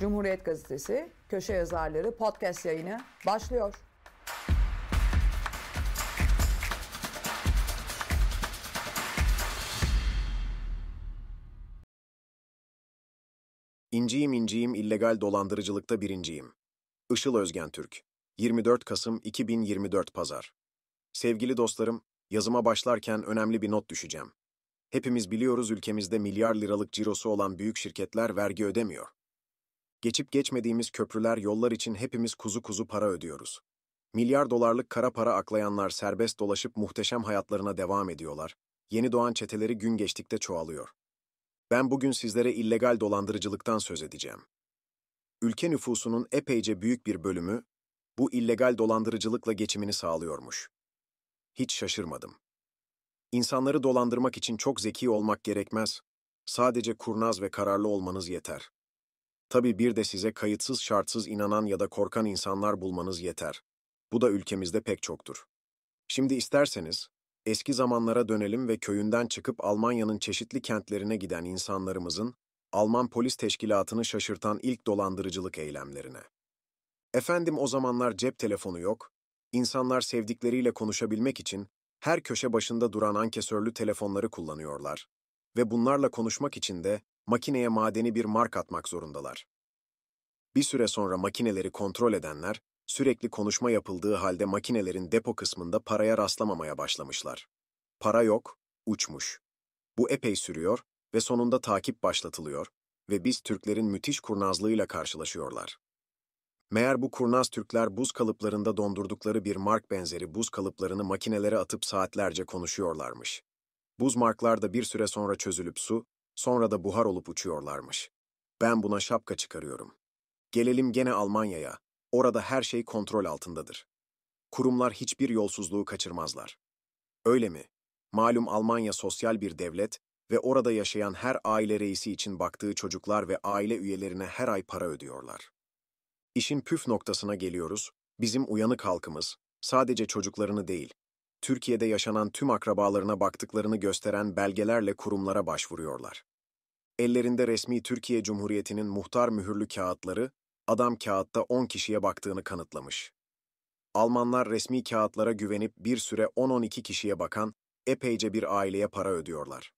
Cumhuriyet Gazetesi köşe yazarları podcast yayını başlıyor. İnciyim inciyim illegal dolandırıcılıkta birinciyim. Işıl Özgen Türk. 24 Kasım 2024 Pazar. Sevgili dostlarım, yazıma başlarken önemli bir not düşeceğim. Hepimiz biliyoruz ülkemizde milyar liralık cirosu olan büyük şirketler vergi ödemiyor. Geçip geçmediğimiz köprüler yollar için hepimiz kuzu kuzu para ödüyoruz. Milyar dolarlık kara para aklayanlar serbest dolaşıp muhteşem hayatlarına devam ediyorlar. Yeni doğan çeteleri gün geçtikçe çoğalıyor. Ben bugün sizlere illegal dolandırıcılıktan söz edeceğim. Ülke nüfusunun epeyce büyük bir bölümü bu illegal dolandırıcılıkla geçimini sağlıyormuş. Hiç şaşırmadım. İnsanları dolandırmak için çok zeki olmak gerekmez. Sadece kurnaz ve kararlı olmanız yeter. Tabii bir de size kayıtsız şartsız inanan ya da korkan insanlar bulmanız yeter. Bu da ülkemizde pek çoktur. Şimdi isterseniz eski zamanlara dönelim ve köyünden çıkıp Almanya'nın çeşitli kentlerine giden insanlarımızın Alman polis teşkilatını şaşırtan ilk dolandırıcılık eylemlerine. Efendim o zamanlar cep telefonu yok, insanlar sevdikleriyle konuşabilmek için her köşe başında duran ankesörlü telefonları kullanıyorlar ve bunlarla konuşmak için de makineye madeni bir mark atmak zorundalar. Bir süre sonra makineleri kontrol edenler, sürekli konuşma yapıldığı halde makinelerin depo kısmında paraya rastlamamaya başlamışlar. Para yok, uçmuş. Bu epey sürüyor ve sonunda takip başlatılıyor ve biz Türklerin müthiş kurnazlığıyla karşılaşıyorlar. Meğer bu kurnaz Türkler buz kalıplarında dondurdukları bir mark benzeri buz kalıplarını makinelere atıp saatlerce konuşuyorlarmış. Buz marklar da bir süre sonra çözülüp su, Sonra da buhar olup uçuyorlarmış. Ben buna şapka çıkarıyorum. Gelelim gene Almanya'ya. Orada her şey kontrol altındadır. Kurumlar hiçbir yolsuzluğu kaçırmazlar. Öyle mi? Malum Almanya sosyal bir devlet ve orada yaşayan her aile reisi için baktığı çocuklar ve aile üyelerine her ay para ödüyorlar. İşin püf noktasına geliyoruz, bizim uyanık halkımız, sadece çocuklarını değil, Türkiye'de yaşanan tüm akrabalarına baktıklarını gösteren belgelerle kurumlara başvuruyorlar. Ellerinde resmi Türkiye Cumhuriyeti'nin muhtar mühürlü kağıtları, adam kağıtta 10 kişiye baktığını kanıtlamış. Almanlar resmi kağıtlara güvenip bir süre 10-12 kişiye bakan epeyce bir aileye para ödüyorlar.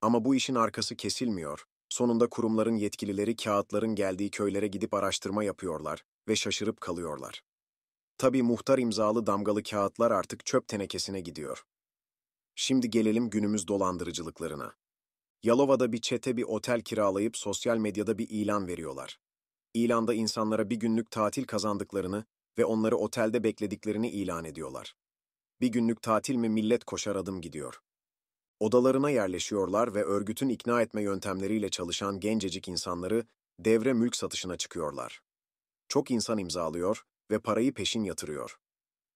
Ama bu işin arkası kesilmiyor. Sonunda kurumların yetkilileri kağıtların geldiği köylere gidip araştırma yapıyorlar ve şaşırıp kalıyorlar. Tabi muhtar imzalı damgalı kağıtlar artık çöp tenekesine gidiyor. Şimdi gelelim günümüz dolandırıcılıklarına. Yalova'da bir çete bir otel kiralayıp sosyal medyada bir ilan veriyorlar. İlanda insanlara bir günlük tatil kazandıklarını ve onları otelde beklediklerini ilan ediyorlar. Bir günlük tatil mi millet koşar adım gidiyor. Odalarına yerleşiyorlar ve örgütün ikna etme yöntemleriyle çalışan gencecik insanları devre mülk satışına çıkıyorlar. Çok insan imzalıyor ve parayı peşin yatırıyor.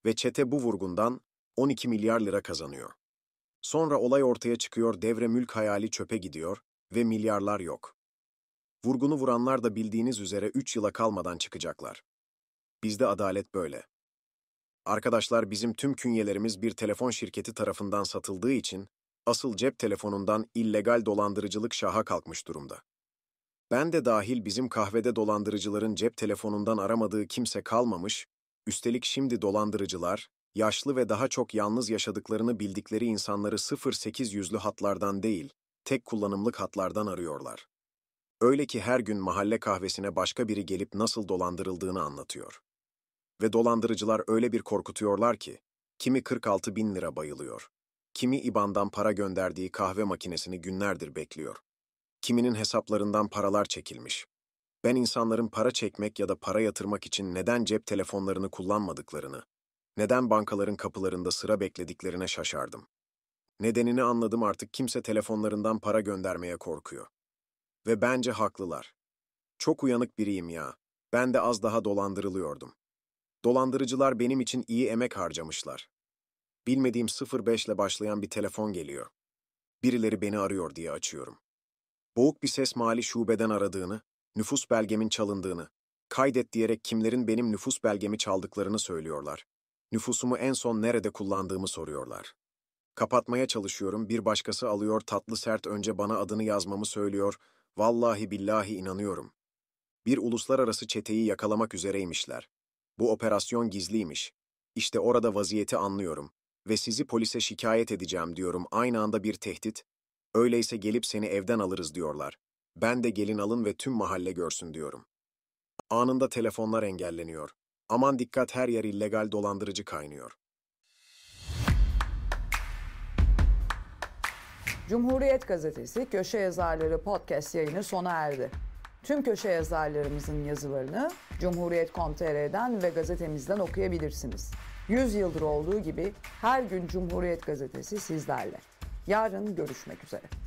Ve çete bu vurgundan 12 milyar lira kazanıyor. Sonra olay ortaya çıkıyor, devre mülk hayali çöpe gidiyor ve milyarlar yok. Vurgunu vuranlar da bildiğiniz üzere 3 yıla kalmadan çıkacaklar. Bizde adalet böyle. Arkadaşlar bizim tüm künyelerimiz bir telefon şirketi tarafından satıldığı için asıl cep telefonundan illegal dolandırıcılık şaha kalkmış durumda. Ben de dahil bizim kahvede dolandırıcıların cep telefonundan aramadığı kimse kalmamış, üstelik şimdi dolandırıcılar, yaşlı ve daha çok yalnız yaşadıklarını bildikleri insanları 08 yüzlü hatlardan değil, tek kullanımlık hatlardan arıyorlar. Öyle ki her gün mahalle kahvesine başka biri gelip nasıl dolandırıldığını anlatıyor. Ve dolandırıcılar öyle bir korkutuyorlar ki, kimi 46 bin lira bayılıyor, kimi IBAN'dan para gönderdiği kahve makinesini günlerdir bekliyor kiminin hesaplarından paralar çekilmiş. Ben insanların para çekmek ya da para yatırmak için neden cep telefonlarını kullanmadıklarını, neden bankaların kapılarında sıra beklediklerine şaşardım. Nedenini anladım artık kimse telefonlarından para göndermeye korkuyor. Ve bence haklılar. Çok uyanık biriyim ya. Ben de az daha dolandırılıyordum. Dolandırıcılar benim için iyi emek harcamışlar. Bilmediğim 05 ile başlayan bir telefon geliyor. Birileri beni arıyor diye açıyorum boğuk bir ses mali şubeden aradığını, nüfus belgemin çalındığını, kaydet diyerek kimlerin benim nüfus belgemi çaldıklarını söylüyorlar. Nüfusumu en son nerede kullandığımı soruyorlar. Kapatmaya çalışıyorum, bir başkası alıyor, tatlı sert önce bana adını yazmamı söylüyor. Vallahi billahi inanıyorum. Bir uluslararası çeteyi yakalamak üzereymişler. Bu operasyon gizliymiş. İşte orada vaziyeti anlıyorum ve sizi polise şikayet edeceğim diyorum aynı anda bir tehdit, Öyleyse gelip seni evden alırız diyorlar. Ben de gelin alın ve tüm mahalle görsün diyorum. Anında telefonlar engelleniyor. Aman dikkat her yer illegal dolandırıcı kaynıyor. Cumhuriyet Gazetesi Köşe Yazarları Podcast yayını sona erdi. Tüm köşe yazarlarımızın yazılarını Cumhuriyet.com.tr'den ve gazetemizden okuyabilirsiniz. 100 yıldır olduğu gibi her gün Cumhuriyet Gazetesi sizlerle. Yarın görüşmek üzere.